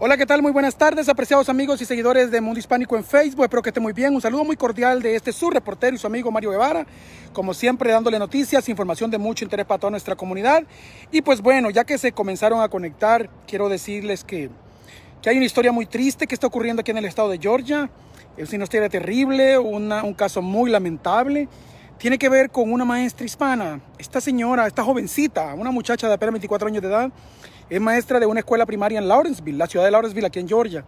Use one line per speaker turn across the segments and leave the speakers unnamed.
Hola, ¿qué tal? Muy buenas tardes, apreciados amigos y seguidores de Mundo Hispánico en Facebook. Espero que esté muy bien. Un saludo muy cordial de este su reportero y su amigo Mario Guevara. Como siempre, dándole noticias, información de mucho interés para toda nuestra comunidad. Y pues bueno, ya que se comenzaron a conectar, quiero decirles que, que hay una historia muy triste que está ocurriendo aquí en el estado de Georgia. Es una historia terrible, un caso muy lamentable tiene que ver con una maestra hispana. Esta señora, esta jovencita, una muchacha de apenas 24 años de edad, es maestra de una escuela primaria en Lawrenceville, la ciudad de Lawrenceville, aquí en Georgia.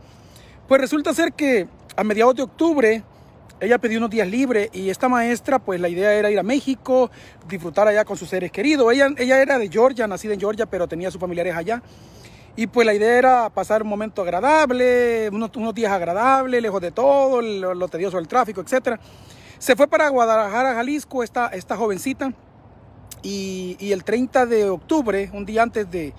Pues resulta ser que a mediados de octubre ella pidió unos días libres y esta maestra, pues la idea era ir a México, disfrutar allá con sus seres queridos. Ella, ella era de Georgia, nacida en Georgia, pero tenía sus familiares allá. Y pues la idea era pasar un momento agradable, unos, unos días agradables, lejos de todo, lo, tedioso del tráfico, etcétera. Se fue para Guadalajara, Jalisco, esta, esta jovencita. Y, el 30 de octubre, un día antes de,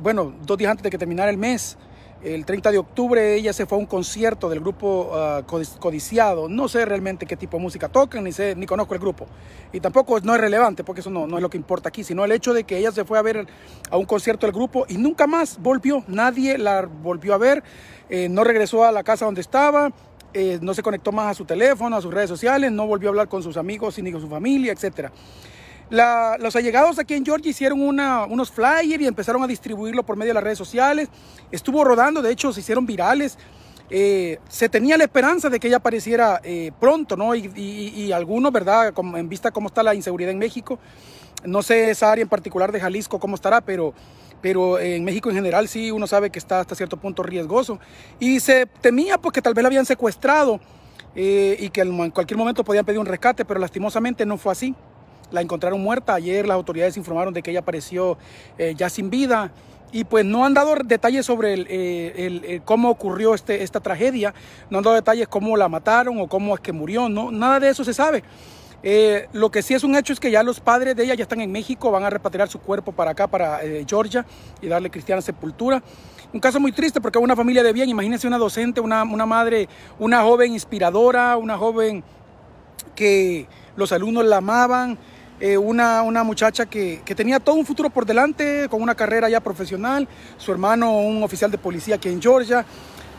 bueno, dos días antes de que terminara el mes, el 30 de octubre ella se fue a un concierto del grupo ah, Codiciado. No sé realmente qué tipo de música tocan, ni, sé, ni conozco el grupo. Y tampoco no es relevante, porque eso no, no es lo que importa aquí, sino el hecho de que ella se fue a ver a un concierto del grupo y nunca más volvió. Nadie la volvió a ver, eh, no regresó a la casa donde estaba eh, no se conectó más a su teléfono, a sus redes sociales, no volvió a hablar con sus amigos ni con su familia, etc. los allegados aquí en Georgia hicieron unos flyers y empezaron a distribuirlo por medio de las redes sociales. Estuvo rodando, de hecho se hicieron virales. Eh, se tenía la esperanza de que ella apareciera eh, pronto, ¿no? Y, algunos, ¿verdad? en vista cómo está la inseguridad en México, no sé esa área en particular de Jalisco cómo estará, pero, pero en México en general sí uno sabe que está hasta cierto punto riesgoso. Y se temía porque pues, tal vez la habían secuestrado eh, y que en cualquier momento podían pedir un rescate, pero lastimosamente no fue así. La encontraron muerta. Ayer las autoridades informaron de que ella apareció eh, ya sin vida. Y pues no han dado detalles sobre eh, cómo ocurrió este, esta tragedia, no han dado detalles cómo la mataron o cómo es que murió, no, nada de eso se sabe. Eh, lo que sí es un hecho es que ya los padres de ella ya están en México, van a repatriar su cuerpo para acá, para eh, Georgia, y darle cristiana sepultura. Un caso muy triste porque una familia de bien, imagínense una docente, una, madre, una joven inspiradora, una joven que los alumnos la amaban, eh, una, una, muchacha que, que, tenía todo un futuro por delante, con una carrera ya profesional, su hermano un oficial de policía aquí en Georgia.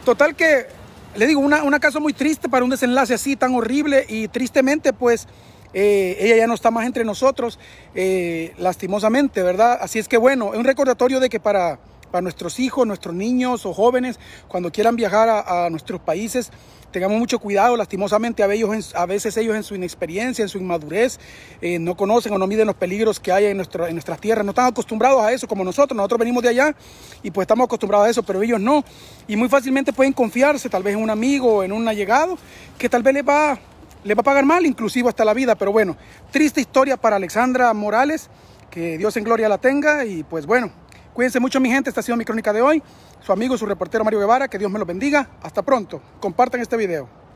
Total que le digo, una, una caso muy triste para un desenlace así tan horrible y tristemente pues eh, ella ya no está más entre nosotros, eh, lastimosamente, ¿verdad? Así es que bueno, es un recordatorio de que para para nuestros hijos, nuestros niños o jóvenes cuando quieran viajar a, nuestros países. Tengamos mucho cuidado, lastimosamente a, veces ellos en su inexperiencia, en su inmadurez, eh, no conocen o no miden los peligros que hay en, nuestras tierras, no están acostumbrados a eso como nosotros, nosotros venimos de allá y pues estamos acostumbrados a eso, pero ellos no. Y muy fácilmente pueden confiarse tal vez en un amigo en un allegado que tal vez les va, les va a pagar mal, inclusive hasta la vida, pero bueno, triste historia para Alexandra Morales, que Dios en gloria la tenga y pues bueno, Cuídense mucho mi gente, esta ha sido mi crónica de hoy. Su amigo y su reportero Mario Guevara, que Dios me lo bendiga. Hasta pronto. Compartan este video.